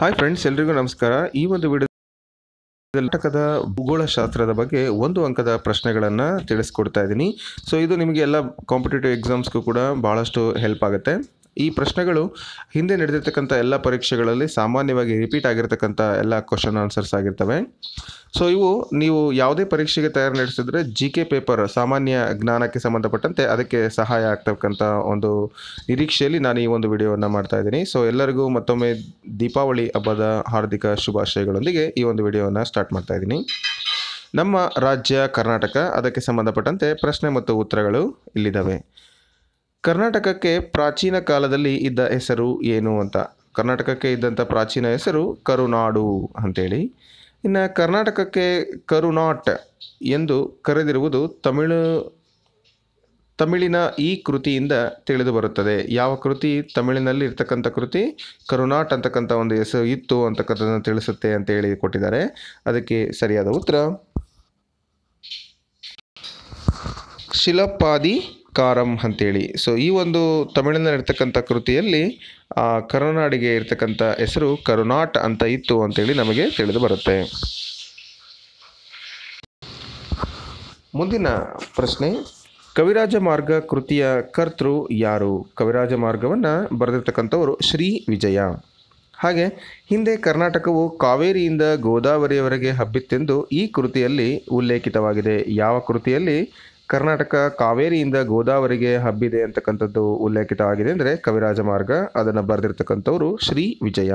hi friends ಎಲ್ರಿಗೂ ನಮಸ್ಕಾರ ಈ ಒಂದು ವಿಡಿಯೋ ನಾಟಕದ ಭೂಗೋಳಶಾಸ್ತ್ರದ ಬಗ್ಗೆ ಒಂದು ಅಂಕದ ಪ್ರಶ್ನೆಗಳನ್ನು ತಿಳಿಸ್ಕೊಡ್ತಾ ಇದ್ದೀನಿ ಸೊ ಇದು ನಿಮಗೆ ಎಲ್ಲ ಕಾಂಪಿಟೇಟಿವ್ ಎಕ್ಸಾಮ್ಸ್ಗೂ ಕೂಡ ಭಾಳಷ್ಟು ಹೆಲ್ಪ್ ಆಗುತ್ತೆ ಈ ಪ್ರಶ್ನೆಗಳು ಹಿಂದೆ ನಡೆದಿರ್ತಕ್ಕಂಥ ಎಲ್ಲ ಪರೀಕ್ಷೆಗಳಲ್ಲಿ ಸಾಮಾನ್ಯವಾಗಿ ರಿಪೀಟ್ ಆಗಿರ್ತಕ್ಕಂಥ ಎಲ್ಲ ಕ್ವಶನ್ ಆನ್ಸರ್ಸ್ ಆಗಿರ್ತವೆ ಸೊ ಇವು ನೀವು ಯಾವುದೇ ಪರೀಕ್ಷೆಗೆ ತಯಾರು ನಡೆಸಿದ್ರೆ ಜಿ ಕೆ ಪೇಪರ್ ಸಾಮಾನ್ಯ ಜ್ಞಾನಕ್ಕೆ ಸಂಬಂಧಪಟ್ಟಂತೆ ಅದಕ್ಕೆ ಸಹಾಯ ಆಗ್ತಕ್ಕಂಥ ಒಂದು ನಿರೀಕ್ಷೆಯಲ್ಲಿ ನಾನು ಈ ಒಂದು ವಿಡಿಯೋವನ್ನು ಮಾಡ್ತಾ ಇದ್ದೀನಿ ಸೊ ಎಲ್ಲರಿಗೂ ಮತ್ತೊಮ್ಮೆ ದೀಪಾವಳಿ ಹಬ್ಬದ ಹಾರ್ದಿಕ ಶುಭಾಶಯಗಳೊಂದಿಗೆ ಈ ಒಂದು ವಿಡಿಯೋವನ್ನು ಸ್ಟಾರ್ಟ್ ಮಾಡ್ತಾ ಇದ್ದೀನಿ ನಮ್ಮ ರಾಜ್ಯ ಕರ್ನಾಟಕ ಅದಕ್ಕೆ ಸಂಬಂಧಪಟ್ಟಂತೆ ಪ್ರಶ್ನೆ ಮತ್ತು ಉತ್ತರಗಳು ಇಲ್ಲಿದ್ದಾವೆ ಕರ್ನಾಟಕಕ್ಕೆ ಪ್ರಾಚೀನ ಕಾಲದಲ್ಲಿ ಇದ್ದ ಹೆಸರು ಏನು ಅಂತ ಕರ್ನಾಟಕಕ್ಕೆ ಇದ್ದಂಥ ಪ್ರಾಚೀನ ಹೆಸರು ಕರುನಾಡು ಅಂಥೇಳಿ ಇನ್ನು ಕರ್ನಾಟಕಕ್ಕೆ ಕರುನಾಟ್ ಎಂದು ಕರೆದಿರುವುದು ತಮಿಳು ತಮಿಳಿನ ಈ ಕೃತಿಯಿಂದ ತಿಳಿದು ಬರುತ್ತದೆ ಯಾವ ಕೃತಿ ತಮಿಳಿನಲ್ಲಿ ಇರ್ತಕ್ಕಂಥ ಕೃತಿ ಕರುನಾಟ್ ಅಂತಕ್ಕಂಥ ಒಂದು ಹೆಸರು ಇತ್ತು ಅಂತಕ್ಕಂಥದ್ದನ್ನು ತಿಳಿಸುತ್ತೆ ಅಂತ ಹೇಳಿ ಕೊಟ್ಟಿದ್ದಾರೆ ಅದಕ್ಕೆ ಸರಿಯಾದ ಉತ್ತರ ಶಿಲಪಾದಿ ಕಾರಂ ಅಂತೇಳಿ ಸೊ ಈ ಒಂದು ತಮಿಳಿನಲ್ಲಿ ಇರ್ತಕ್ಕಂಥ ಕೃತಿಯಲ್ಲಿ ಆ ಕರುನಾಡಿಗೆ ಇರ್ತಕ್ಕಂಥ ಹೆಸರು ಕರುನಾಟ್ ಅಂತ ಇತ್ತು ಅಂತೇಳಿ ನಮಗೆ ತಿಳಿದು ಬರುತ್ತೆ ಮುಂದಿನ ಪ್ರಶ್ನೆ ಕವಿರಾಜ ಮಾರ್ಗ ಕೃತಿಯ ಕರ್ತೃ ಯಾರು ಕವಿರಾಜ ಮಾರ್ಗವನ್ನು ಬರೆದಿರ್ತಕ್ಕಂಥವರು ಶ್ರೀ ವಿಜಯ ಹಾಗೆ ಹಿಂದೆ ಕರ್ನಾಟಕವು ಕಾವೇರಿಯಿಂದ ಗೋದಾವರಿಯವರೆಗೆ ಹಬ್ಬಿತ್ತೆಂದು ಈ ಕೃತಿಯಲ್ಲಿ ಉಲ್ಲೇಖಿತವಾಗಿದೆ ಯಾವ ಕೃತಿಯಲ್ಲಿ ಕರ್ನಾಟಕ ಕಾವೇರಿಯಿಂದ ಗೋದಾವರಿಗೆ ಹಬ್ಬಿದೆ ಅಂತಕ್ಕಂಥದ್ದು ಉಲ್ಲೇಖಿತ ಆಗಿದೆ ಅಂದರೆ ಕವಿರಾಜ ಮಾರ್ಗ ಅದನ್ನು ಬರೆದಿರ್ತಕ್ಕಂಥವರು ಶ್ರೀ ವಿಜಯ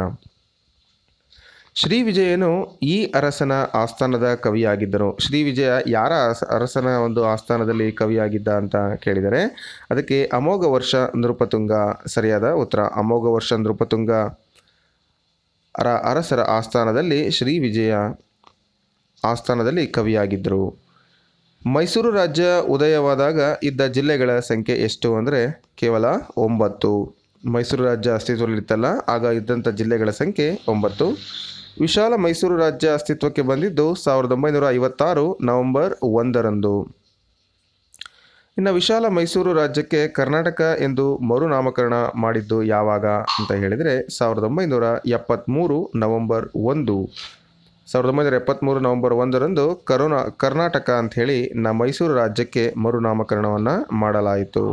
ಶ್ರೀ ವಿಜಯನು ಈ ಅರಸನ ಆಸ್ಥಾನದ ಕವಿಯಾಗಿದ್ದರು ಶ್ರೀ ವಿಜಯ ಯಾರ ಅರಸನ ಒಂದು ಆಸ್ಥಾನದಲ್ಲಿ ಕವಿಯಾಗಿದ್ದ ಅಂತ ಕೇಳಿದರೆ ಅದಕ್ಕೆ ಅಮೋಘ ವರ್ಷ ನೃಪತುಂಗ ಸರಿಯಾದ ಉತ್ತರ ಅಮೋಘ ವರ್ಷ ನೃಪತುಂಗ ಅರ ಅರಸರ ಆಸ್ಥಾನದಲ್ಲಿ ಶ್ರೀ ವಿಜಯ ಆಸ್ಥಾನದಲ್ಲಿ ಕವಿಯಾಗಿದ್ದರು ಮೈಸೂರು ರಾಜ್ಯ ಉದಯವಾದಾಗ ಇದ್ದ ಜಿಲ್ಲೆಗಳ ಸಂಖ್ಯೆ ಎಷ್ಟು ಅಂದರೆ ಕೇವಲ ಒಂಬತ್ತು ಮೈಸೂರು ರಾಜ್ಯ ಅಸ್ತಿತ್ವದಲ್ಲಿತ್ತಲ್ಲ ಆಗ ಇದ್ದಂಥ ಜಿಲ್ಲೆಗಳ ಸಂಖ್ಯೆ ಒಂಬತ್ತು ವಿಶಾಲ ಮೈಸೂರು ರಾಜ್ಯ ಅಸ್ತಿತ್ವಕ್ಕೆ ಬಂದಿದ್ದು ಸಾವಿರದ ಒಂಬೈನೂರ ಐವತ್ತಾರು ನವೆಂಬರ್ ಒಂದರಂದು ಇನ್ನು ವಿಶಾಲ ಮೈಸೂರು ರಾಜ್ಯಕ್ಕೆ ಕರ್ನಾಟಕ ಎಂದು ಮರುನಾಮಕರಣ ಮಾಡಿದ್ದು ಯಾವಾಗ ಅಂತ ಹೇಳಿದರೆ ಸಾವಿರದ ಒಂಬೈನೂರ ಎಪ್ಪತ್ತ್ಮೂರು ನವೆಂಬರ್ ಒಂದು ಸಾವಿರದ ಒಂಬೈನೂರ ಎಪ್ಪತ್ತ್ಮೂರು ನವೆಂಬರ್ ಒಂದರಂದು ಕರುಣಾ ಕರ್ನಾಟಕ ಅಂಥೇಳಿ ನಮ್ಮ ಮೈಸೂರು ರಾಜ್ಯಕ್ಕೆ ಮರುನಾಮಕರಣವನ್ನು ಮಾಡಲಾಯಿತು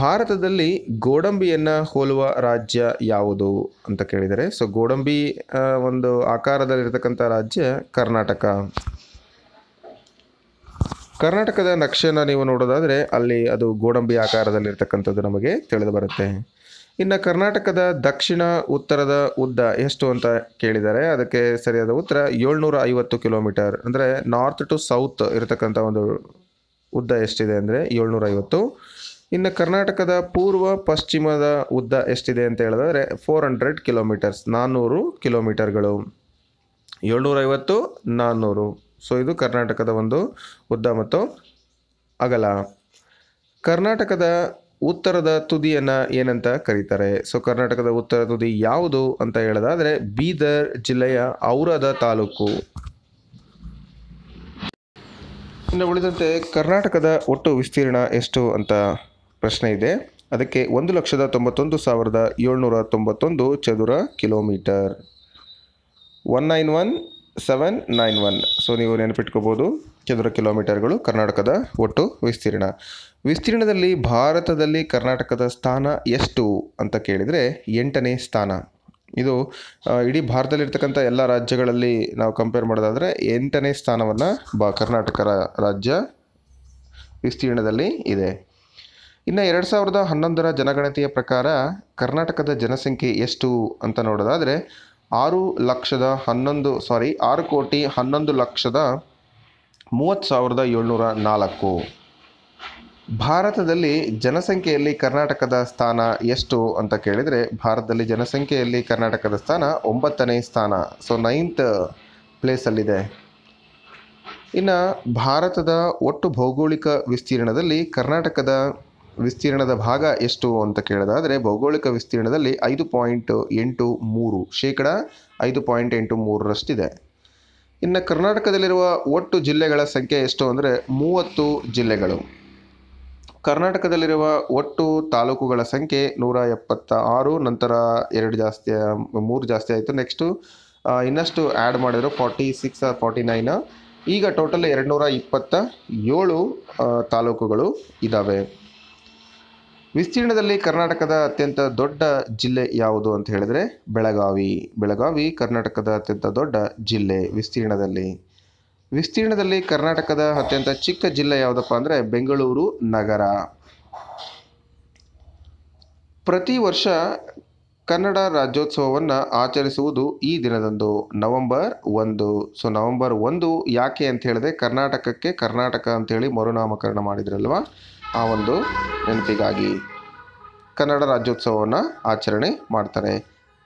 ಭಾರತದಲ್ಲಿ ಗೋಡಂಬಿಯನ್ನು ಹೋಲುವ ರಾಜ್ಯ ಯಾವುದು ಅಂತ ಕೇಳಿದರೆ ಸೊ ಗೋಡಂಬಿ ಒಂದು ಆಕಾರದಲ್ಲಿರತಕ್ಕಂಥ ರಾಜ್ಯ ಕರ್ನಾಟಕ ಕರ್ನಾಟಕದ ನಕ್ಷೆಯನ್ನು ನೀವು ನೋಡೋದಾದರೆ ಅಲ್ಲಿ ಅದು ಗೋಡಂಬಿ ಆಕಾರದಲ್ಲಿರ್ತಕ್ಕಂಥದ್ದು ನಮಗೆ ತಿಳಿದು ಬರುತ್ತೆ ಇನ್ನು ಕರ್ನಾಟಕದ ದಕ್ಷಿಣ ಉತ್ತರದ ಉದ್ದ ಎಷ್ಟು ಅಂತ ಕೇಳಿದ್ದಾರೆ ಅದಕ್ಕೆ ಸರಿಯಾದ ಉತ್ತರ ಏಳ್ನೂರ ಐವತ್ತು ಕಿಲೋಮೀಟರ್ ಅಂದರೆ ನಾರ್ತ್ ಟು ಸೌತ್ ಇರತಕ್ಕಂಥ ಒಂದು ಉದ್ದ ಎಷ್ಟಿದೆ ಅಂದರೆ ಏಳ್ನೂರ ಐವತ್ತು ಇನ್ನು ಕರ್ನಾಟಕದ ಪೂರ್ವ ಪಶ್ಚಿಮದ ಉದ್ದ ಎಷ್ಟಿದೆ ಅಂತ ಹೇಳಿದ್ರೆ ಫೋರ್ ಹಂಡ್ರೆಡ್ ಕಿಲೋಮೀಟರ್ಸ್ ನಾನ್ನೂರು ಕಿಲೋಮೀಟರ್ಗಳು ಏಳ್ನೂರೈವತ್ತು ನಾನ್ನೂರು ಸೊ ಇದು ಕರ್ನಾಟಕದ ಒಂದು ಉದ್ದ ಮತ್ತು ಅಗಲ ಕರ್ನಾಟಕದ ಉತ್ತರದ ತುದಿಯನ್ನ ಏನಂತ ಕರೀತಾರೆ ಸೊ ಕರ್ನಾಟಕದ ಉತ್ತರ ತುದಿ ಯಾವುದು ಅಂತ ಹೇಳೋದಾದರೆ ಬೀದರ್ ಜಿಲ್ಲೆಯ ಔರದ ತಾಲೂಕು ಇನ್ನು ಉಳಿದಂತೆ ಕರ್ನಾಟಕದ ಒಟ್ಟು ವಿಸ್ತೀರ್ಣ ಎಷ್ಟು ಅಂತ ಪ್ರಶ್ನೆ ಇದೆ ಅದಕ್ಕೆ ಒಂದು ಲಕ್ಷದ ತೊಂಬತ್ತೊಂದು ಸಾವಿರದ ಏಳ್ನೂರ ತೊಂಬತ್ತೊಂದು ಚದುರ kilometre one nine one seven nine one so ನೀವು ನೆನಪಿಟ್ಕೋಬೋದು ಚದುರ ಕಿಲೋಮೀಟರ್ಗಳು ಕರ್ನಾಟಕದ ಒಟ್ಟು ವಿಸ್ತೀರ್ಣ ವಿಸ್ತೀರ್ಣದಲ್ಲಿ ಭಾರತದಲ್ಲಿ ಕರ್ನಾಟಕದ ಸ್ಥಾನ ಎಷ್ಟು ಅಂತ ಕೇಳಿದರೆ ಎಂಟನೇ ಸ್ಥಾನ ಇದು ಇಡೀ ಭಾರತದಲ್ಲಿರ್ತಕ್ಕಂಥ ಎಲ್ಲ ರಾಜ್ಯಗಳಲ್ಲಿ ನಾವು ಕಂಪೇರ್ ಮಾಡೋದಾದರೆ ಎಂಟನೇ ಸ್ಥಾನವನ್ನು ಬ ಕರ್ನಾಟಕ ರಾಜ್ಯ ವಿಸ್ತೀರ್ಣದಲ್ಲಿ ಇದೆ ಇನ್ನು ಎರಡು ಸಾವಿರದ ಹನ್ನೊಂದರ ಜನಗಣತಿಯ ಪ್ರಕಾರ ಕರ್ನಾಟಕದ ಜನಸಂಖ್ಯೆ ಎಷ್ಟು ಅಂತ ನೋಡೋದಾದರೆ ಆರು ಲಕ್ಷದ ಹನ್ನೊಂದು ಸಾರಿ ಆರು ಕೋಟಿ ಹನ್ನೊಂದು ಲಕ್ಷದ ಮೂವತ್ತು ಸಾವಿರದ ಏಳ್ನೂರ ನಾಲ್ಕು ಭಾರತದಲ್ಲಿ ಜನಸಂಖ್ಯೆಯಲ್ಲಿ ಕರ್ನಾಟಕದ ಸ್ಥಾನ ಎಷ್ಟು ಅಂತ ಕೇಳಿದರೆ ಭಾರತದಲ್ಲಿ ಜನಸಂಖ್ಯೆಯಲ್ಲಿ ಕರ್ನಾಟಕದ ಸ್ಥಾನ ಒಂಬತ್ತನೇ ಸ್ಥಾನ ಸೊ ನೈನ್ತ್ ಪ್ಲೇಸಲ್ಲಿದೆ ಇನ್ನು ಭಾರತದ ಒಟ್ಟು ಭೌಗೋಳಿಕ ವಿಸ್ತೀರ್ಣದಲ್ಲಿ ಕರ್ನಾಟಕದ ವಿಸ್ತೀರ್ಣದ ಭಾಗ ಎಷ್ಟು ಅಂತ ಕೇಳೋದಾದರೆ ಭೌಗೋಳಿಕ ವಿಸ್ತೀರ್ಣದಲ್ಲಿ ಐದು ಪಾಯಿಂಟ್ ಎಂಟು ಮೂರು ಶೇಕಡ ಐದು ಪಾಯಿಂಟ್ ಎಂಟು ಮೂರರಷ್ಟಿದೆ ಇನ್ನು ಕರ್ನಾಟಕದಲ್ಲಿರುವ ಒಟ್ಟು ಜಿಲ್ಲೆಗಳ ಸಂಖ್ಯೆ ಎಷ್ಟು ಅಂದರೆ ಮೂವತ್ತು ಜಿಲ್ಲೆಗಳು ಕರ್ನಾಟಕದಲ್ಲಿರುವ ಒಟ್ಟು ತಾಲೂಕುಗಳ ಸಂಖ್ಯೆ ನೂರ ಎಪ್ಪತ್ತ ಆರು ನಂತರ ಎರಡು ಜಾಸ್ತಿ ಮೂರು ಜಾಸ್ತಿ ಆಯಿತು ನೆಕ್ಸ್ಟು ಇನ್ನಷ್ಟು ಆ್ಯಡ್ ಮಾಡಿದ್ರು ಫಾರ್ಟಿ ಸಿಕ್ಸ್ ಫಾರ್ಟಿ ನೈನ್ ಈಗ ಟೋಟಲ್ ಎರಡು ನೂರ ಇಪ್ಪತ್ತ ಏಳು ತಾಲೂಕುಗಳು ಇದ್ದಾವೆ ವಿಸ್ತೀರ್ಣದಲ್ಲಿ ಕರ್ನಾಟಕದ ಅತ್ಯಂತ ದೊಡ್ಡ ಜಿಲ್ಲೆ ಯಾವುದು ಅಂತ ಹೇಳಿದರೆ ಬೆಳಗಾವಿ ಬೆಳಗಾವಿ ಕರ್ನಾಟಕದ ಅತ್ಯಂತ ದೊಡ್ಡ ಜಿಲ್ಲೆ ವಿಸ್ತೀರ್ಣದಲ್ಲಿ ವಿಸ್ತೀರ್ಣದಲ್ಲಿ ಕರ್ನಾಟಕದ ಅತ್ಯಂತ ಚಿಕ್ಕ ಜಿಲ್ಲೆ ಯಾವುದಪ್ಪ ಅಂದರೆ ಬೆಂಗಳೂರು ನಗರ ಪ್ರತಿ ವರ್ಷ ಕನ್ನಡ ರಾಜ್ಯೋತ್ಸವವನ್ನು ಆಚರಿಸುವುದು ಈ ದಿನದಂದು ನವಂಬರ್ ಒಂದು ಸೊ ನವಂಬರ್ ಒಂದು ಯಾಕೆ ಅಂತ ಹೇಳಿದೆ ಕರ್ನಾಟಕಕ್ಕೆ ಕರ್ನಾಟಕ ಅಂಥೇಳಿ ಮರುನಾಮಕರಣ ಮಾಡಿದ್ರಲ್ವ ಆ ಒಂದು ನೆನಪಿಗಾಗಿ ಕನ್ನಡ ರಾಜ್ಯೋತ್ಸವವನ್ನು ಆಚರಣೆ ಮಾಡ್ತಾರೆ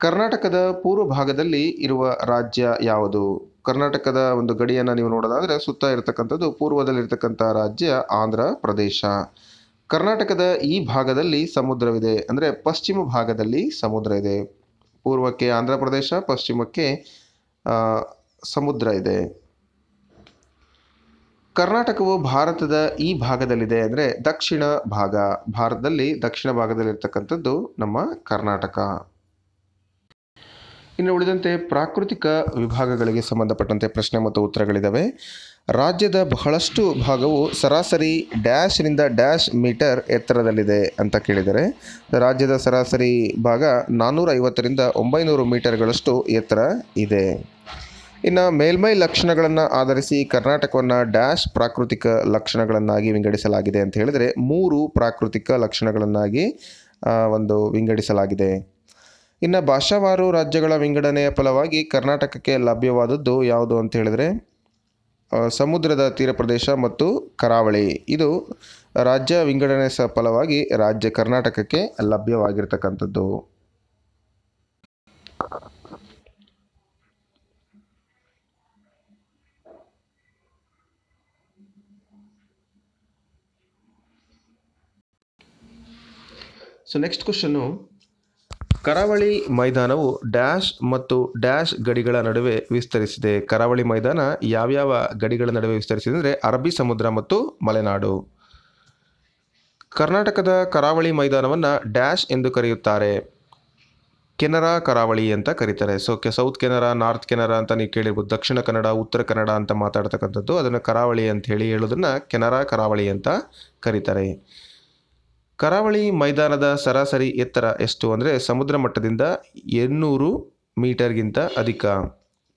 ಕರ್ನಾಟಕದ ಪೂರ್ವ ಭಾಗದಲ್ಲಿ ಇರುವ ರಾಜ್ಯ ಯಾವುದು ಕರ್ನಾಟಕದ ಒಂದು ಗಡಿಯನ್ನು ನೀವು ನೋಡೋದಾದರೆ ಸುತ್ತ ಇರತಕ್ಕಂಥದ್ದು ಪೂರ್ವದಲ್ಲಿರ್ತಕ್ಕಂಥ ರಾಜ್ಯ ಆಂಧ್ರ ಪ್ರದೇಶ ಕರ್ನಾಟಕದ ಈ ಭಾಗದಲ್ಲಿ ಸಮುದ್ರವಿದೆ ಅಂದರೆ ಪಶ್ಚಿಮ ಭಾಗದಲ್ಲಿ ಸಮುದ್ರ ಇದೆ ಪೂರ್ವಕ್ಕೆ ಆಂಧ್ರ ಪ್ರದೇಶ ಪಶ್ಚಿಮಕ್ಕೆ ಸಮುದ್ರ ಇದೆ ಕರ್ನಾಟಕವು ಭಾರತದ ಈ ಭಾಗದಲ್ಲಿದೆ ಅಂದರೆ ದಕ್ಷಿಣ ಭಾಗ ಭಾರತದಲ್ಲಿ ದಕ್ಷಿಣ ಭಾಗದಲ್ಲಿರ್ತಕ್ಕಂಥದ್ದು ನಮ್ಮ ಕರ್ನಾಟಕ ಇನ್ನು ಉಳಿದಂತೆ ಪ್ರಾಕೃತಿಕ ವಿಭಾಗಗಳಿಗೆ ಸಂಬಂಧಪಟ್ಟಂತೆ ಪ್ರಶ್ನೆ ಮತ್ತು ಉತ್ತರಗಳಿದ್ದಾವೆ ರಾಜ್ಯದ ಬಹಳಷ್ಟು ಭಾಗವು ಸರಾಸರಿ ಡ್ಯಾಶ್ನಿಂದ ಡ್ಯಾಶ್ ಮೀಟರ್ ಎತ್ತರದಲ್ಲಿದೆ ಅಂತ ಕೇಳಿದರೆ ರಾಜ್ಯದ ಸರಾಸರಿ ಭಾಗ ನಾನ್ನೂರ ಐವತ್ತರಿಂದ ಒಂಬೈನೂರು ಮೀಟರ್ಗಳಷ್ಟು ಎತ್ತರ ಇದೆ ಇನ್ನು ಮೇಲ್ಮೈ ಲಕ್ಷಣಗಳನ್ನು ಆಧರಿಸಿ ಕರ್ನಾಟಕವನ್ನು ಡ್ಯಾಶ್ ಪ್ರಾಕೃತಿಕ ಲಕ್ಷಣಗಳನ್ನಾಗಿ ವಿಂಗಡಿಸಲಾಗಿದೆ ಅಂತ ಹೇಳಿದರೆ ಮೂರು ಪ್ರಾಕೃತಿಕ ಲಕ್ಷಣಗಳನ್ನಾಗಿ ಒಂದು ವಿಂಗಡಿಸಲಾಗಿದೆ ಇನ್ನು ಭಾಷಾವಾರು ರಾಜ್ಯಗಳ ವಿಂಗಡಣೆಯ ಫಲವಾಗಿ ಕರ್ನಾಟಕಕ್ಕೆ ಲಭ್ಯವಾದದ್ದು ಯಾವುದು ಅಂತ ಹೇಳಿದ್ರೆ ಸಮುದ್ರದ ತೀರ ಪ್ರದೇಶ ಮತ್ತು ಕರಾವಳಿ ಇದು ರಾಜ್ಯ ವಿಂಗಡಣೆ ಸ ಫಲವಾಗಿ ರಾಜ್ಯ ಕರ್ನಾಟಕಕ್ಕೆ ಲಭ್ಯವಾಗಿರ್ತಕ್ಕಂಥದ್ದು ಸೊ ನೆಕ್ಸ್ಟ್ ಕ್ವಶನ್ನು ಕರಾವಳಿ ಮೈದಾನವು ಡ್ಯಾಶ್ ಮತ್ತು ಡ್ಯಾಶ್ ಗಡಿಗಳ ನಡುವೆ ವಿಸ್ತರಿಸಿದೆ ಕರಾವಳಿ ಮೈದಾನ ಯಾವ್ಯಾವ ಗಡಿಗಳ ನಡುವೆ ವಿಸ್ತರಿಸಿದೆ ಅಂದರೆ ಅರಬ್ಬಿ ಸಮುದ್ರ ಮತ್ತು ಮಲೆನಾಡು ಕರ್ನಾಟಕದ ಕರಾವಳಿ ಮೈದಾನವನ್ನು ಡ್ಯಾಶ್ ಎಂದು ಕರೆಯುತ್ತಾರೆ ಕೆನರಾ ಕರಾವಳಿ ಅಂತ ಕರೀತಾರೆ ಸೊ ಕೆ ಸೌತ್ ಕೆನರಾ ನಾರ್ತ್ ಕೆನರಾ ಅಂತ ನೀವು ಕೇಳಿರ್ಬೋದು ದಕ್ಷಿಣ ಕನ್ನಡ ಉತ್ತರ ಕನ್ನಡ ಅಂತ ಮಾತಾಡ್ತಕ್ಕಂಥದ್ದು ಅದನ್ನು ಕರಾವಳಿ ಅಂತ ಹೇಳಿ ಹೇಳೋದನ್ನು ಕೆನರಾ ಕರಾವಳಿ ಅಂತ ಕರೀತಾರೆ ಕರಾವಳಿ ಮೈದಾನದ ಸರಾಸರಿ ಎತ್ತರ ಎಷ್ಟು ಅಂದರೆ ಸಮುದ್ರ ಮಟ್ಟದಿಂದ ಎನ್ನೂರು ಮೀಟರ್ಗಿಂತ ಅಧಿಕ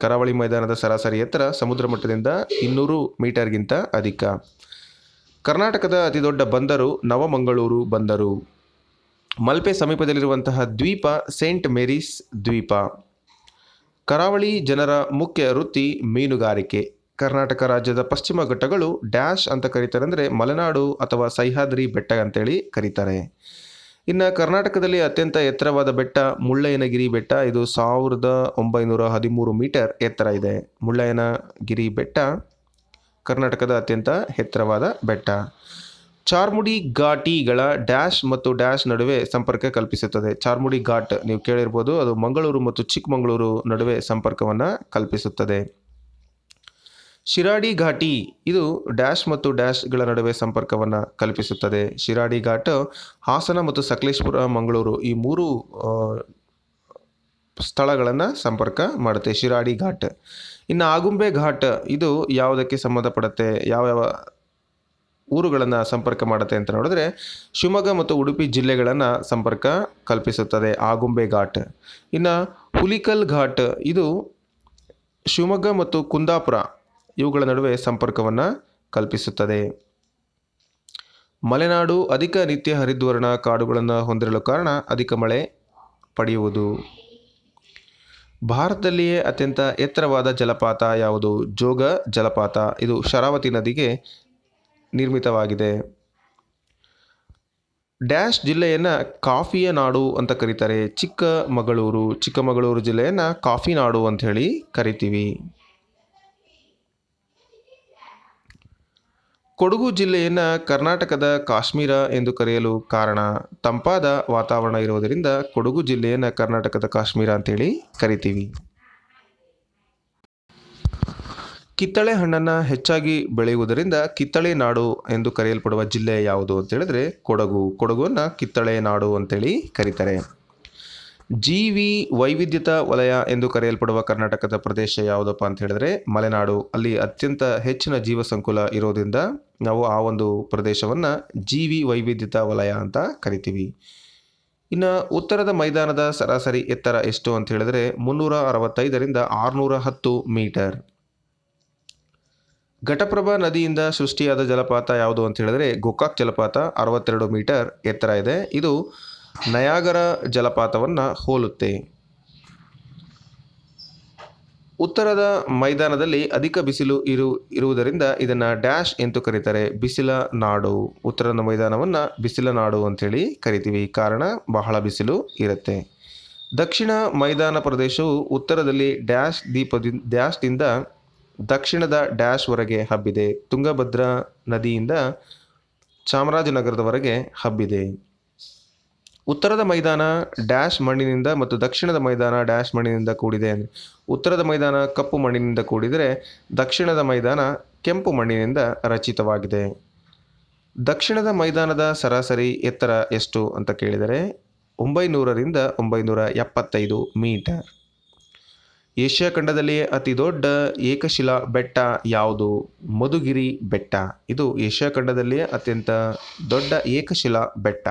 ಕರಾವಳಿ ಮೈದಾನದ ಸರಾಸರಿ ಎತ್ತರ ಸಮುದ್ರ ಮಟ್ಟದಿಂದ ಇನ್ನೂರು ಮೀಟರ್ಗಿಂತ ಅಧಿಕ ಕರ್ನಾಟಕದ ಅತಿದೊಡ್ಡ ಬಂದರು ನವಮಂಗಳೂರು ಬಂದರು ಮಲ್ಪೆ ಸಮೀಪದಲ್ಲಿರುವಂತಹ ದ್ವೀಪ ಸೇಂಟ್ ಮೇರೀಸ್ ದ್ವೀಪ ಕರಾವಳಿ ಜನರ ಮುಖ್ಯ ವೃತ್ತಿ ಮೀನುಗಾರಿಕೆ ಕರ್ನಾಟಕ ರಾಜ್ಯದ ಪಶ್ಚಿಮ ಘಟ್ಟಗಳು ಡ್ಯಾಶ್ ಅಂತ ಕರೀತಾರೆ ಅಂದರೆ ಮಲೆನಾಡು ಅಥವಾ ಸಹ್ಯಾದ್ರಿ ಬೆಟ್ಟ ಅಂತೇಳಿ ಕರೀತಾರೆ ಇನ್ನು ಕರ್ನಾಟಕದಲ್ಲಿ ಅತ್ಯಂತ ಎತ್ತರವಾದ ಬೆಟ್ಟ ಮುಳ್ಳಯ್ಯನಗಿರಿ ಬೆಟ್ಟ ಇದು ಸಾವಿರದ ಒಂಬೈನೂರ ಹದಿಮೂರು ಮೀಟರ್ ಎತ್ತರ ಇದೆ ಮುಳ್ಳಯ್ಯನಗಿರಿ ಬೆಟ್ಟ ಕರ್ನಾಟಕದ ಅತ್ಯಂತ ಎತ್ತರವಾದ ಬೆಟ್ಟ ಚಾರ್ಮುಡಿ ಘಾಟಿಗಳ ಡ್ಯಾಶ್ ಮತ್ತು ಡ್ಯಾಶ್ ನಡುವೆ ಸಂಪರ್ಕ ಕಲ್ಪಿಸುತ್ತದೆ ಚಾರ್ಮುಡಿ ಘಾಟ್ ನೀವು ಕೇಳಿರ್ಬೋದು ಅದು ಮಂಗಳೂರು ಮತ್ತು ಚಿಕ್ಕಮಗಳೂರು ನಡುವೆ ಸಂಪರ್ಕವನ್ನು ಕಲ್ಪಿಸುತ್ತದೆ ಶಿರಾಡಿ ಘಾಟಿ ಇದು ಡ್ಯಾಶ್ ಮತ್ತು ಡ್ಯಾಶ್ಗಳ ನಡುವೆ ಸಂಪರ್ಕವನ್ನು ಕಲ್ಪಿಸುತ್ತದೆ ಶಿರಾಡಿ ಘಾಟ್ ಹಾಸನ ಮತ್ತು ಸಕಲೇಶ್ಪುರ ಮಂಗಳೂರು ಈ ಮೂರು ಸ್ಥಳಗಳನ್ನು ಸಂಪರ್ಕ ಮಾಡುತ್ತೆ ಶಿರಾಡಿ ಘಾಟ್ ಇನ್ನು ಆಗುಂಬೆ ಘಾಟ್ ಇದು ಯಾವುದಕ್ಕೆ ಸಂಬಂಧಪಡುತ್ತೆ ಯಾವ ಯಾವ ಊರುಗಳನ್ನು ಸಂಪರ್ಕ ಮಾಡುತ್ತೆ ಅಂತ ನೋಡಿದ್ರೆ ಶಿವಮೊಗ್ಗ ಮತ್ತು ಉಡುಪಿ ಜಿಲ್ಲೆಗಳನ್ನು ಸಂಪರ್ಕ ಕಲ್ಪಿಸುತ್ತದೆ ಆಗುಂಬೆ ಘಾಟ್ ಇನ್ನು ಹುಲಿಕಲ್ ಘಾಟ್ ಇದು ಶಿವಮೊಗ್ಗ ಮತ್ತು ಕುಂದಾಪುರ ಇವುಗಳ ನಡುವೆ ಸಂಪರ್ಕವನ್ನು ಕಲ್ಪಿಸುತ್ತದೆ ಮಲೆನಾಡು ಅಧಿಕ ನಿತ್ಯ ಹರಿದ್ವರ್ಣ ಕಾಡುಗಳನ್ನು ಹೊಂದಿರಲು ಕಾರಣ ಅಧಿಕ ಮಳೆ ಪಡೆಯುವುದು ಭಾರತದಲ್ಲಿಯೇ ಅತ್ಯಂತ ಎತ್ತರವಾದ ಜಲಪಾತ ಯಾವುದು ಜೋಗ ಜಲಪಾತ ಇದು ಶರಾವತಿ ನದಿಗೆ ನಿರ್ಮಿತವಾಗಿದೆ ಡ್ಯಾಶ್ ಜಿಲ್ಲೆಯನ್ನು ಕಾಫಿಯ ನಾಡು ಅಂತ ಕರೀತಾರೆ ಚಿಕ್ಕಮಗಳೂರು ಚಿಕ್ಕಮಗಳೂರು ಜಿಲ್ಲೆಯನ್ನು ಕಾಫಿ ನಾಡು ಹೇಳಿ ಕರಿತೀವಿ ಕೊಡಗು ಜಿಲ್ಲೆಯನ್ನು ಕರ್ನಾಟಕದ ಕಾಶ್ಮೀರ ಎಂದು ಕರೆಯಲು ಕಾರಣ ತಂಪಾದ ವಾತಾವರಣ ಇರುವುದರಿಂದ ಕೊಡಗು ಜಿಲ್ಲೆಯನ್ನು ಕರ್ನಾಟಕದ ಕಾಶ್ಮೀರ ಅಂತೇಳಿ ಕರಿತೀವಿ ಕಿತ್ತಳೆ ಹಣ್ಣನ್ನು ಹೆಚ್ಚಾಗಿ ಬೆಳೆಯುವುದರಿಂದ ಕಿತ್ತಳೆ ನಾಡು ಎಂದು ಕರೆಯಲ್ಪಡುವ ಜಿಲ್ಲೆ ಯಾವುದು ಅಂತ ಹೇಳಿದ್ರೆ ಕೊಡಗು ಕೊಡಗುವನ್ನು ಕಿತ್ತಳೆ ನಾಡು ಅಂತೇಳಿ ಕರೀತಾರೆ ಜೀವಿ ವೈವಿಧ್ಯತ ವಲಯ ಎಂದು ಕರೆಯಲ್ಪಡುವ ಕರ್ನಾಟಕದ ಪ್ರದೇಶ ಯಾವುದಪ್ಪ ಅಂತ ಹೇಳಿದ್ರೆ ಮಲೆನಾಡು ಅಲ್ಲಿ ಅತ್ಯಂತ ಹೆಚ್ಚಿನ ಜೀವ ಸಂಕುಲ ಇರೋದ್ರಿಂದ ನಾವು ಆ ಒಂದು ಪ್ರದೇಶವನ್ನು ಜೀವಿ ವೈವಿಧ್ಯತ ವಲಯ ಅಂತ ಕರಿತೀವಿ ಇನ್ನು ಉತ್ತರದ ಮೈದಾನದ ಸರಾಸರಿ ಎತ್ತರ ಎಷ್ಟು ಅಂತ ಹೇಳಿದ್ರೆ ಮುನ್ನೂರ ಅರವತ್ತೈದರಿಂದ ಆರುನೂರ ಹತ್ತು ಮೀಟರ್ ಘಟಪ್ರಭಾ ನದಿಯಿಂದ ಸೃಷ್ಟಿಯಾದ ಜಲಪಾತ ಯಾವುದು ಅಂತ ಹೇಳಿದ್ರೆ ಗೋಕಾಕ್ ಜಲಪಾತ ಅರವತ್ತೆರಡು ಮೀಟರ್ ಎತ್ತರ ಇದೆ ಇದು ನಯಾಗರ ಜಲಪಾತವನ್ನು ಹೋಲುತ್ತೆ ಉತ್ತರದ ಮೈದಾನದಲ್ಲಿ ಅಧಿಕ ಬಿಸಿಲು ಇರು ಇರುವುದರಿಂದ ಇದನ್ನು ಡ್ಯಾಶ್ ಎಂದು ಕರೀತಾರೆ ಬಿಸಿಲ ನಾಡು ಉತ್ತರದ ಮೈದಾನವನ್ನು ಬಿಸಿಲ ನಾಡು ಅಂಥೇಳಿ ಕರಿತೀವಿ ಕಾರಣ ಬಹಳ ಬಿಸಿಲು ಇರುತ್ತೆ ದಕ್ಷಿಣ ಮೈದಾನ ಪ್ರದೇಶವು ಉತ್ತರದಲ್ಲಿ ಡ್ಯಾಶ್ ದೀಪದಿ ಡ್ಯಾಶ್ನಿಂದ ದಕ್ಷಿಣದ ಡ್ಯಾಶ್ವರೆಗೆ ಹಬ್ಬಿದೆ ತುಂಗಭದ್ರಾ ನದಿಯಿಂದ ಚಾಮರಾಜನಗರದವರೆಗೆ ಹಬ್ಬಿದೆ ಉತ್ತರದ ಮೈದಾನ ಡ್ಯಾಶ್ ಮಣ್ಣಿನಿಂದ ಮತ್ತು ದಕ್ಷಿಣದ ಮೈದಾನ ಡ್ಯಾಶ್ ಮಣ್ಣಿನಿಂದ ಕೂಡಿದೆ ಅಂದರೆ ಉತ್ತರದ ಮೈದಾನ ಕಪ್ಪು ಮಣ್ಣಿನಿಂದ ಕೂಡಿದರೆ ದಕ್ಷಿಣದ ಮೈದಾನ ಕೆಂಪು ಮಣ್ಣಿನಿಂದ ರಚಿತವಾಗಿದೆ ದಕ್ಷಿಣದ ಮೈದಾನದ ಸರಾಸರಿ ಎತ್ತರ ಎಷ್ಟು ಅಂತ ಕೇಳಿದರೆ ಒಂಬೈನೂರರಿಂದ ಒಂಬೈನೂರ ಎಪ್ಪತ್ತೈದು ಮೀಟರ್ ಏಷ್ಯಾ ಖಂಡದಲ್ಲಿಯೇ ಅತಿ ದೊಡ್ಡ ಏಕಶಿಲಾ ಬೆಟ್ಟ ಯಾವುದು ಮಧುಗಿರಿ ಬೆಟ್ಟ ಇದು ಏಷ್ಯಾ ಖಂಡದಲ್ಲಿಯೇ ಅತ್ಯಂತ ದೊಡ್ಡ ಏಕಶಿಲಾ ಬೆಟ್ಟ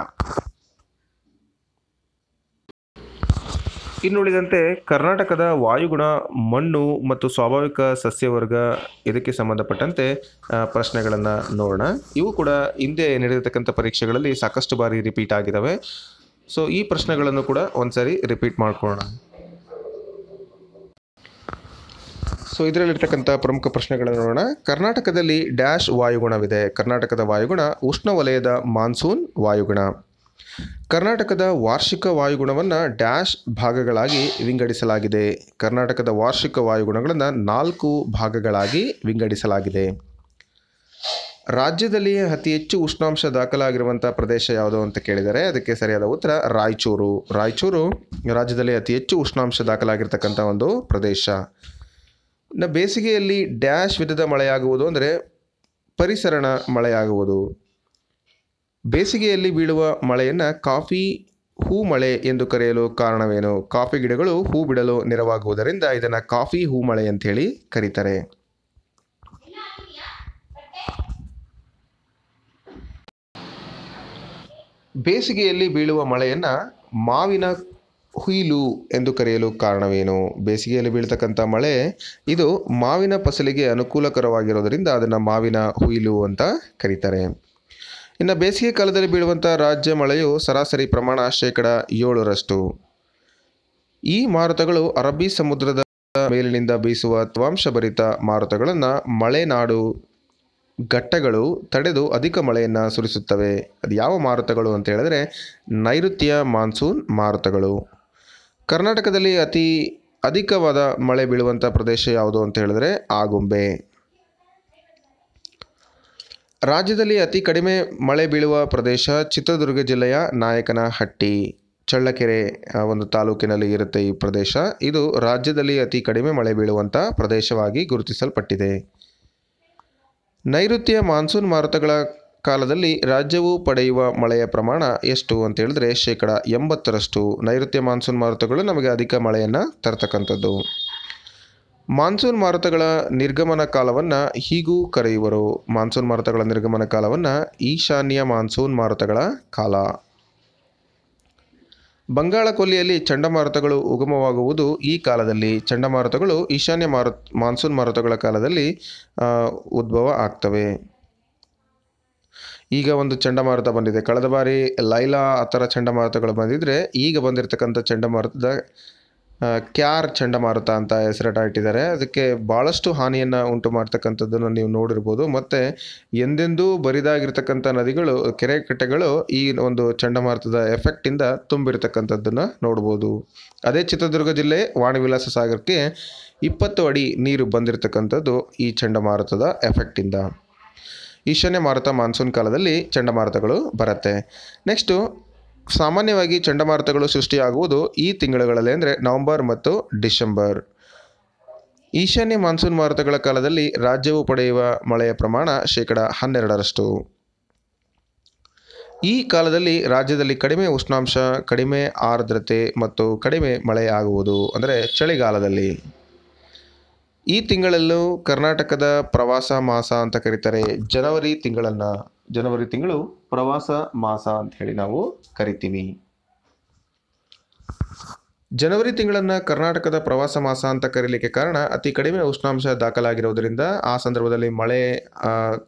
ಇನ್ನುಳಿದಂತೆ ಕರ್ನಾಟಕದ ವಾಯುಗುಣ ಮಣ್ಣು ಮತ್ತು ಸ್ವಾಭಾವಿಕ ಸಸ್ಯವರ್ಗ ಇದಕ್ಕೆ ಸಂಬಂಧಪಟ್ಟಂತೆ ಪ್ರಶ್ನೆಗಳನ್ನು ನೋಡೋಣ ಇವು ಕೂಡ ಹಿಂದೆ ನಡೆದಿರತಕ್ಕಂಥ ಪರೀಕ್ಷೆಗಳಲ್ಲಿ ಸಾಕಷ್ಟು ಬಾರಿ ರಿಪೀಟ್ ಆಗಿದ್ದಾವೆ ಸೊ ಈ ಪ್ರಶ್ನೆಗಳನ್ನು ಕೂಡ ಒಂದ್ಸರಿ ರಿಪೀಟ್ ಮಾಡ್ಕೊಳ್ಳೋಣ ಸೊ ಇದರಲ್ಲಿರ್ತಕ್ಕಂಥ ಪ್ರಮುಖ ಪ್ರಶ್ನೆಗಳನ್ನು ನೋಡೋಣ ಕರ್ನಾಟಕದಲ್ಲಿ ಡ್ಯಾಶ್ ವಾಯುಗುಣವಿದೆ ಕರ್ನಾಟಕದ ವಾಯುಗುಣ ಉಷ್ಣವಲಯದ ಮಾನ್ಸೂನ್ ವಾಯುಗುಣ ಕರ್ನಾಟಕದ ವಾರ್ಷಿಕ ವಾಯುಗುಣವನ್ನು ಡ್ಯಾಶ್ ಭಾಗಗಳಾಗಿ ವಿಂಗಡಿಸಲಾಗಿದೆ ಕರ್ನಾಟಕದ ವಾರ್ಷಿಕ ವಾಯುಗುಣಗಳನ್ನು ನಾಲ್ಕು ಭಾಗಗಳಾಗಿ ವಿಂಗಡಿಸಲಾಗಿದೆ ರಾಜ್ಯದಲ್ಲಿ ಅತಿ ಹೆಚ್ಚು ಉಷ್ಣಾಂಶ ದಾಖಲಾಗಿರುವಂಥ ಪ್ರದೇಶ ಯಾವುದು ಅಂತ ಕೇಳಿದರೆ ಅದಕ್ಕೆ ಸರಿಯಾದ ಉತ್ತರ ರಾಯಚೂರು ರಾಯಚೂರು ರಾಜ್ಯದಲ್ಲಿ ಅತಿ ಹೆಚ್ಚು ಉಷ್ಣಾಂಶ ದಾಖಲಾಗಿರ್ತಕ್ಕಂಥ ಒಂದು ಪ್ರದೇಶ ಇನ್ನು ಬೇಸಿಗೆಯಲ್ಲಿ ಡ್ಯಾಶ್ ವಿಧದ ಮಳೆಯಾಗುವುದು ಅಂದರೆ ಪರಿಸರಣ ಮಳೆಯಾಗುವುದು ಬೇಸಿಗೆಯಲ್ಲಿ ಬೀಳುವ ಮಳೆಯನ್ನು ಕಾಫಿ ಹೂ ಮಳೆ ಎಂದು ಕರೆಯಲು ಕಾರಣವೇನು ಕಾಫಿ ಗಿಡಗಳು ಹೂ ಬಿಡಲು ನೆರವಾಗುವುದರಿಂದ ಇದನ್ನು ಕಾಫಿ ಹೂ ಮಳೆ ಅಂಥೇಳಿ ಕರೀತಾರೆ ಬೇಸಿಗೆಯಲ್ಲಿ ಬೀಳುವ ಮಳೆಯನ್ನು ಮಾವಿನ ಹುಯಿಲು ಎಂದು ಕರೆಯಲು ಕಾರಣವೇನು ಬೇಸಿಗೆಯಲ್ಲಿ ಬೀಳ್ತಕ್ಕಂಥ ಮಳೆ ಇದು ಮಾವಿನ ಫಸಲಿಗೆ ಅನುಕೂಲಕರವಾಗಿರೋದರಿಂದ ಅದನ್ನು ಮಾವಿನ ಹುಯಿಲು ಅಂತ ಕರೀತಾರೆ ಇನ್ನು ಬೇಸಿಗೆ ಕಾಲದಲ್ಲಿ ಬೀಳುವಂಥ ರಾಜ್ಯ ಮಳೆಯು ಸರಾಸರಿ ಪ್ರಮಾಣ ಶೇಕಡ ಏಳರಷ್ಟು ಈ ಮಾರುತಗಳು ಅರಬ್ಬಿ ಸಮುದ್ರದ ಮೇಲಿನಿಂದ ಬೀಸುವ ತ್ವಾಂಶಭರಿತ ಮಾರುತಗಳನ್ನು ಮಳೆನಾಡು ಘಟ್ಟಗಳು ತಡೆದು ಅಧಿಕ ಮಳೆಯನ್ನು ಸುರಿಸುತ್ತವೆ ಅದು ಯಾವ ಮಾರುತಗಳು ಅಂತ ಹೇಳಿದ್ರೆ ನೈಋತ್ಯ ಮಾನ್ಸೂನ್ ಮಾರುತಗಳು ಕರ್ನಾಟಕದಲ್ಲಿ ಅತಿ ಅಧಿಕವಾದ ಮಳೆ ಬೀಳುವಂಥ ಪ್ರದೇಶ ಯಾವುದು ಅಂತ ಹೇಳಿದ್ರೆ ಆಗುಂಬೆ ರಾಜ್ಯದಲ್ಲಿ ಅತಿ ಕಡಿಮೆ ಮಳೆ ಬೀಳುವ ಪ್ರದೇಶ ಚಿತ್ರದುರ್ಗ ಜಿಲ್ಲೆಯ ನಾಯಕನಹಟ್ಟಿ ಚಳ್ಳಕೆರೆ ಒಂದು ತಾಲೂಕಿನಲ್ಲಿ ಇರುತ್ತೆ ಈ ಪ್ರದೇಶ ಇದು ರಾಜ್ಯದಲ್ಲಿ ಅತಿ ಕಡಿಮೆ ಮಳೆ ಬೀಳುವಂಥ ಪ್ರದೇಶವಾಗಿ ಗುರುತಿಸಲ್ಪಟ್ಟಿದೆ ನೈಋತ್ಯ ಮಾನ್ಸೂನ್ ಮಾರುತಗಳ ಕಾಲದಲ್ಲಿ ರಾಜ್ಯವು ಪಡೆಯುವ ಮಳೆಯ ಪ್ರಮಾಣ ಎಷ್ಟು ಅಂತ ಹೇಳಿದ್ರೆ ಶೇಕಡ ಎಂಬತ್ತರಷ್ಟು ನೈಋತ್ಯ ಮಾನ್ಸೂನ್ ಮಾರುತಗಳು ನಮಗೆ ಅಧಿಕ ಮಳೆಯನ್ನು ತರ್ತಕ್ಕಂಥದ್ದು ಮಾನ್ಸೂನ್ ಮಾರುತಗಳ ನಿರ್ಗಮನ ಕಾಲವನ್ನು ಹೀಗೂ ಕರೆಯುವರು ಮಾನ್ಸೂನ್ ಮಾರುತಗಳ ನಿರ್ಗಮನ ಕಾಲವನ್ನು ಈಶಾನ್ಯ ಮಾನ್ಸೂನ್ ಮಾರುತಗಳ ಕಾಲ ಬಂಗಾಳ ಕೊಲ್ಲಿಯಲ್ಲಿ ಚಂಡಮಾರುತಗಳು ಉಗಮವಾಗುವುದು ಈ ಕಾಲದಲ್ಲಿ ಚಂಡಮಾರುತಗಳು ಈಶಾನ್ಯ ಮಾರು ಮಾನ್ಸೂನ್ ಮಾರುತಗಳ ಕಾಲದಲ್ಲಿ ಉದ್ಭವ ಆಗ್ತವೆ ಈಗ ಒಂದು ಚಂಡಮಾರುತ ಬಂದಿದೆ ಕಳೆದ ಬಾರಿ ಲೈಲಾ ಆ ಥರ ಚಂಡಮಾರುತಗಳು ಬಂದಿದ್ದರೆ ಈಗ ಬಂದಿರತಕ್ಕಂಥ ಚಂಡಮಾರುತದ ಕ್ಯಾರ್ ಚಂಡಮಾರುತ ಅಂತ ಹೆಸರಟ ಇಟ್ಟಿದ್ದಾರೆ ಅದಕ್ಕೆ ಭಾಳಷ್ಟು ಹಾನಿಯನ್ನು ಉಂಟು ಮಾಡ್ತಕ್ಕಂಥದ್ದನ್ನು ನೀವು ನೋಡಿರ್ಬೋದು ಮತ್ತು ಎಂದೆಂದೂ ಬರಿದಾಗಿರ್ತಕ್ಕಂಥ ನದಿಗಳು ಕೆರೆ ಕಟ್ಟೆಗಳು ಈ ಒಂದು ಚಂಡಮಾರುತದ ಎಫೆಕ್ಟಿಂದ ತುಂಬಿರ್ತಕ್ಕಂಥದ್ದನ್ನು ನೋಡ್ಬೋದು ಅದೇ ಚಿತ್ರದುರ್ಗ ಜಿಲ್ಲೆ ವಿಲಾಸ ಸಾಗರಕ್ಕೆ ಇಪ್ಪತ್ತು ಅಡಿ ನೀರು ಬಂದಿರತಕ್ಕಂಥದ್ದು ಈ ಚಂಡಮಾರುತದ ಎಫೆಕ್ಟಿಂದ ಈಶಾನ್ಯ ಮಾರುತ ಮಾನ್ಸೂನ್ ಕಾಲದಲ್ಲಿ ಚಂಡಮಾರುತಗಳು ಬರುತ್ತೆ ನೆಕ್ಸ್ಟು ಸಾಮಾನ್ಯವಾಗಿ ಚಂಡಮಾರುತಗಳು ಸೃಷ್ಟಿಯಾಗುವುದು ಈ ತಿಂಗಳುಗಳಲ್ಲಿ ಅಂದರೆ ನವೆಂಬರ್ ಮತ್ತು ಡಿಸೆಂಬರ್ ಈಶಾನ್ಯ ಮಾನ್ಸೂನ್ ಮಾರುತಗಳ ಕಾಲದಲ್ಲಿ ರಾಜ್ಯವು ಪಡೆಯುವ ಮಳೆಯ ಪ್ರಮಾಣ ಶೇಕಡ ಹನ್ನೆರಡರಷ್ಟು ಈ ಕಾಲದಲ್ಲಿ ರಾಜ್ಯದಲ್ಲಿ ಕಡಿಮೆ ಉಷ್ಣಾಂಶ ಕಡಿಮೆ ಆರ್ದ್ರತೆ ಮತ್ತು ಕಡಿಮೆ ಮಳೆಯಾಗುವುದು ಅಂದರೆ ಚಳಿಗಾಲದಲ್ಲಿ ಈ ತಿಂಗಳಲ್ಲೂ ಕರ್ನಾಟಕದ ಪ್ರವಾಸ ಮಾಸ ಅಂತ ಕರೀತಾರೆ ಜನವರಿ ತಿಂಗಳನ್ನು ಜನವರಿ ತಿಂಗಳು ಪ್ರವಾಸ ಮಾಸ ಅಂತ ಹೇಳಿ ನಾವು ಕರಿತೀವಿ ಜನವರಿ ತಿಂಗಳನ್ನು ಕರ್ನಾಟಕದ ಪ್ರವಾಸ ಮಾಸ ಅಂತ ಕರೀಲಿಕ್ಕೆ ಕಾರಣ ಅತಿ ಕಡಿಮೆ ಉಷ್ಣಾಂಶ ದಾಖಲಾಗಿರೋದರಿಂದ ಆ ಸಂದರ್ಭದಲ್ಲಿ ಮಳೆ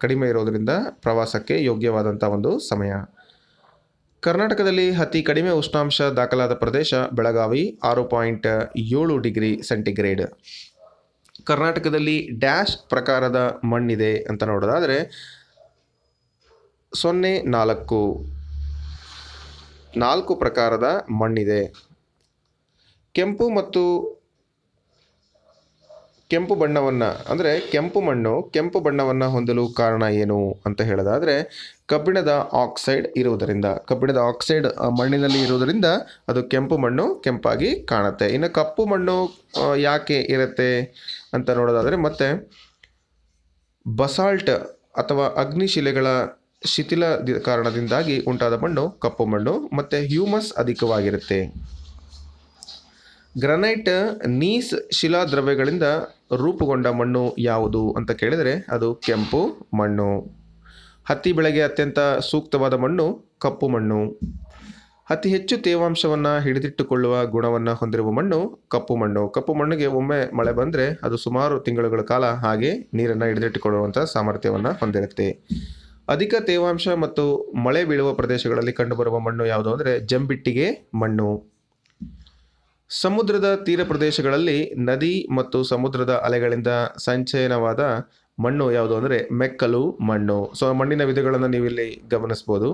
ಕಡಿಮೆ ಇರೋದರಿಂದ ಪ್ರವಾಸಕ್ಕೆ ಯೋಗ್ಯವಾದಂಥ ಒಂದು ಸಮಯ ಕರ್ನಾಟಕದಲ್ಲಿ ಅತಿ ಕಡಿಮೆ ಉಷ್ಣಾಂಶ ದಾಖಲಾದ ಪ್ರದೇಶ ಬೆಳಗಾವಿ ಆರು ಪಾಯಿಂಟ್ ಏಳು ಡಿಗ್ರಿ ಸೆಂಟಿಗ್ರೇಡ್ ಕರ್ನಾಟಕದಲ್ಲಿ ಡ್ಯಾಶ್ ಪ್ರಕಾರದ ಮಣ್ಣಿದೆ ಅಂತ ನೋಡೋದಾದರೆ ಸೊನ್ನೆ ನಾಲ್ಕು ನಾಲ್ಕು ಪ್ರಕಾರದ ಮಣ್ಣಿದೆ ಕೆಂಪು ಮತ್ತು ಕೆಂಪು ಬಣ್ಣವನ್ನು ಅಂದರೆ ಕೆಂಪು ಮಣ್ಣು ಕೆಂಪು ಬಣ್ಣವನ್ನು ಹೊಂದಲು ಕಾರಣ ಏನು ಅಂತ ಹೇಳೋದಾದರೆ ಕಬ್ಬಿಣದ ಆಕ್ಸೈಡ್ ಇರುವುದರಿಂದ ಕಬ್ಬಿಣದ ಆಕ್ಸೈಡ್ ಮಣ್ಣಿನಲ್ಲಿ ಇರುವುದರಿಂದ ಅದು ಕೆಂಪು ಮಣ್ಣು ಕೆಂಪಾಗಿ ಕಾಣುತ್ತೆ ಇನ್ನು ಕಪ್ಪು ಮಣ್ಣು ಯಾಕೆ ಇರುತ್ತೆ ಅಂತ ನೋಡೋದಾದರೆ ಮತ್ತು ಬಸಾಲ್ಟ್ ಅಥವಾ ಅಗ್ನಿಶಿಲೆಗಳ ಶಿಥಿಲ ಕಾರಣದಿಂದಾಗಿ ಉಂಟಾದ ಮಣ್ಣು ಕಪ್ಪು ಮಣ್ಣು ಮತ್ತು ಹ್ಯೂಮಸ್ ಅಧಿಕವಾಗಿರುತ್ತೆ ಗ್ರನೈಟ್ ನೀಸ್ ಶಿಲಾ ದ್ರವ್ಯಗಳಿಂದ ರೂಪುಗೊಂಡ ಮಣ್ಣು ಯಾವುದು ಅಂತ ಕೇಳಿದರೆ ಅದು ಕೆಂಪು ಮಣ್ಣು ಹತ್ತಿ ಬೆಳೆಗೆ ಅತ್ಯಂತ ಸೂಕ್ತವಾದ ಮಣ್ಣು ಕಪ್ಪು ಮಣ್ಣು ಅತಿ ಹೆಚ್ಚು ತೇವಾಂಶವನ್ನು ಹಿಡಿದಿಟ್ಟುಕೊಳ್ಳುವ ಗುಣವನ್ನು ಹೊಂದಿರುವ ಮಣ್ಣು ಕಪ್ಪು ಮಣ್ಣು ಕಪ್ಪು ಮಣ್ಣಿಗೆ ಒಮ್ಮೆ ಮಳೆ ಬಂದರೆ ಅದು ಸುಮಾರು ತಿಂಗಳುಗಳ ಕಾಲ ಹಾಗೆ ನೀರನ್ನು ಹಿಡಿದಿಟ್ಟುಕೊಳ್ಳುವಂಥ ಸಾಮರ್ಥ್ಯವನ್ನು ಹೊಂದಿರುತ್ತೆ ಅಧಿಕ ತೇವಾಂಶ ಮತ್ತು ಮಳೆ ಬೀಳುವ ಪ್ರದೇಶಗಳಲ್ಲಿ ಕಂಡುಬರುವ ಮಣ್ಣು ಯಾವುದು ಅಂದರೆ ಜಂಬಿಟ್ಟಿಗೆ ಮಣ್ಣು ಸಮುದ್ರದ ತೀರ ಪ್ರದೇಶಗಳಲ್ಲಿ ನದಿ ಮತ್ತು ಸಮುದ್ರದ ಅಲೆಗಳಿಂದ ಸಂಚಯನವಾದ ಮಣ್ಣು ಯಾವುದು ಅಂದರೆ ಮೆಕ್ಕಲು ಮಣ್ಣು ಸೊ ಮಣ್ಣಿನ ವಿಧಗಳನ್ನು ನೀವು ಇಲ್ಲಿ ಗಮನಿಸ್ಬೋದು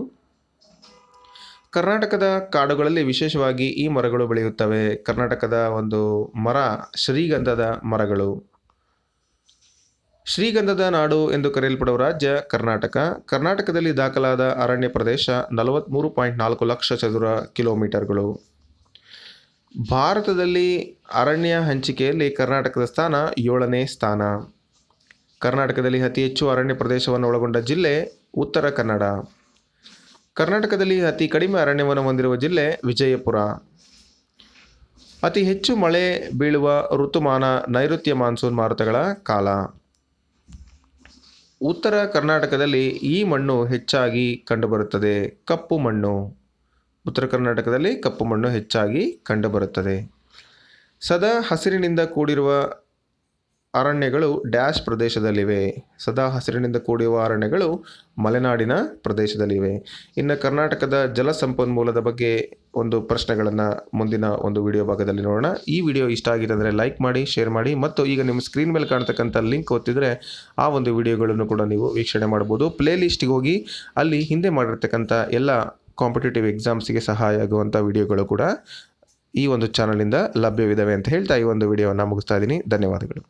ಕರ್ನಾಟಕದ ಕಾಡುಗಳಲ್ಲಿ ವಿಶೇಷವಾಗಿ ಈ ಮರಗಳು ಬೆಳೆಯುತ್ತವೆ ಕರ್ನಾಟಕದ ಒಂದು ಮರ ಶ್ರೀಗಂಧದ ಮರಗಳು ಶ್ರೀಗಂಧದ ನಾಡು ಎಂದು ಕರೆಯಲ್ಪಡುವ ರಾಜ್ಯ ಕರ್ನಾಟಕ ಕರ್ನಾಟಕದಲ್ಲಿ ದಾಖಲಾದ ಅರಣ್ಯ ಪ್ರದೇಶ ನಲವತ್ತ್ಮೂರು ಪಾಯಿಂಟ್ ನಾಲ್ಕು ಲಕ್ಷ ಚದುರ ಕಿಲೋಮೀಟರ್ಗಳು ಭಾರತದಲ್ಲಿ ಅರಣ್ಯ ಹಂಚಿಕೆಯಲ್ಲಿ ಕರ್ನಾಟಕದ ಸ್ಥಾನ ಏಳನೇ ಸ್ಥಾನ ಕರ್ನಾಟಕದಲ್ಲಿ ಅತಿ ಹೆಚ್ಚು ಅರಣ್ಯ ಪ್ರದೇಶವನ್ನು ಒಳಗೊಂಡ ಜಿಲ್ಲೆ ಉತ್ತರ ಕನ್ನಡ ಕರ್ನಾಟಕದಲ್ಲಿ ಅತಿ ಕಡಿಮೆ ಅರಣ್ಯವನ್ನು ಹೊಂದಿರುವ ಜಿಲ್ಲೆ ವಿಜಯಪುರ ಅತಿ ಹೆಚ್ಚು ಮಳೆ ಬೀಳುವ ಋತುಮಾನ ನೈಋತ್ಯ ಮಾನ್ಸೂನ್ ಮಾರುತಗಳ ಕಾಲ ಉತ್ತರ ಕರ್ನಾಟಕದಲ್ಲಿ ಈ ಮಣ್ಣು ಹೆಚ್ಚಾಗಿ ಕಂಡುಬರುತ್ತದೆ ಕಪ್ಪು ಮಣ್ಣು ಉತ್ತರ ಕರ್ನಾಟಕದಲ್ಲಿ ಕಪ್ಪು ಮಣ್ಣು ಹೆಚ್ಚಾಗಿ ಕಂಡುಬರುತ್ತದೆ ಸದಾ ಹಸಿರಿನಿಂದ ಕೂಡಿರುವ ಅರಣ್ಯಗಳು ಡ್ಯಾಶ್ ಪ್ರದೇಶದಲ್ಲಿವೆ ಸದಾ ಹಸಿರಿನಿಂದ ಕೂಡಿರುವ ಅರಣ್ಯಗಳು ಮಲೆನಾಡಿನ ಪ್ರದೇಶದಲ್ಲಿವೆ ಇನ್ನು ಕರ್ನಾಟಕದ ಜಲ ಸಂಪನ್ಮೂಲದ ಬಗ್ಗೆ ಒಂದು ಪ್ರಶ್ನೆಗಳನ್ನು ಮುಂದಿನ ಒಂದು ವಿಡಿಯೋ ಭಾಗದಲ್ಲಿ ನೋಡೋಣ ಈ ವಿಡಿಯೋ ಇಷ್ಟ ಆಗಿದೆ ಅಂದರೆ ಲೈಕ್ ಮಾಡಿ ಶೇರ್ ಮಾಡಿ ಮತ್ತು ಈಗ ನಿಮ್ಮ ಸ್ಕ್ರೀನ್ ಮೇಲೆ ಕಾಣ್ತಕ್ಕಂಥ ಲಿಂಕ್ ಓದ್ತಿದ್ರೆ ಆ ಒಂದು ವಿಡಿಯೋಗಳನ್ನು ಕೂಡ ನೀವು ವೀಕ್ಷಣೆ ಮಾಡ್ಬೋದು ಪ್ಲೇ ಲಿಸ್ಟಿಗೆ ಹೋಗಿ ಅಲ್ಲಿ ಹಿಂದೆ ಮಾಡಿರ್ತಕ್ಕಂಥ ಎಲ್ಲ ಕಾಂಪಿಟೇಟಿವ್ ಎಕ್ಸಾಮ್ಸಿಗೆ ಸಹಾಯ ಆಗುವಂಥ ವಿಡಿಯೋಗಳು ಕೂಡ ಈ ಒಂದು ಚಾನಲಿಂದ ಲಭ್ಯವಿದ್ದಾವೆ ಅಂತ ಹೇಳ್ತಾ ಈ ಒಂದು ವಿಡಿಯೋವನ್ನು ಮುಗಿಸ್ತಾ ಇದ್ದೀನಿ ಧನ್ಯವಾದಗಳು